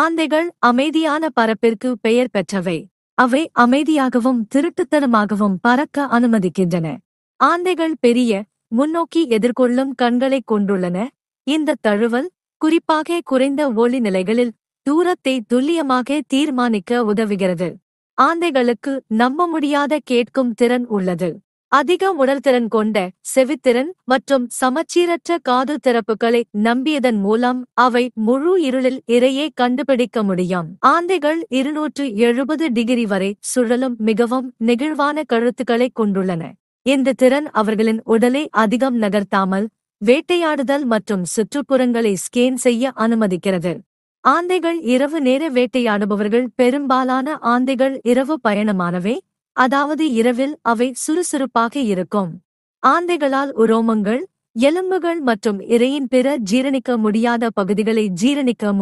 ஆந்தைகள் அமைதியான பரப்பிற்கு பெயர் பெற்றவை அவை அமைதியாகவும் திருட்டுத்தனமாகவும் பறக்க அனுமதிக்கின்றன ஆந்தைகள் பெரிய முன்னோக்கி எதிர்கொள்ளும் கண்களைக் கொண்டுள்ளன இந்த தழுவல் குறிப்பாக குறைந்த ஒளி நிலைகளில் தூரத்தை துல்லியமாக தீர்மானிக்க உதவுகிறது ஆந்தைகளுக்கு நம்ப முடியாத கேட்கும் திறன் உள்ளது அதிக உடல்திறன் கொண்ட செவித்திறன் மற்றும் சமச்சீரற்ற காது திறப்புகளை நம்பியதன் மூலம் அவை முழு இருளில் இரையே கண்டுபிடிக்க முடியும் ஆந்தைகள் இருநூற்று எழுபது டிகிரி வரை சுழலும் மிகவும் நெகிழ்வான கழுத்துக்களை கொண்டுள்ளன இந்த திறன் அவர்களின் உடலை அதிகம் நகர்த்தாமல் வேட்டையாடுதல் மற்றும் சுற்றுப்புறங்களை ஸ்கேன் செய்ய அனுமதிக்கிறது ஆந்தைகள் இரவு நேர வேட்டையாடுபவர்கள் பெரும்பாலான ஆந்தைகள் இரவு பயணமானவை அதாவது இரவில் அவை சுறுசுறுப்பாக இருக்கும் ஆந்தைகளால் உரோமங்கள் எலும்புகள் மற்றும் இறையின் பிற ஜீரணிக்க முடியாத பகுதிகளை ஜீரணிக்க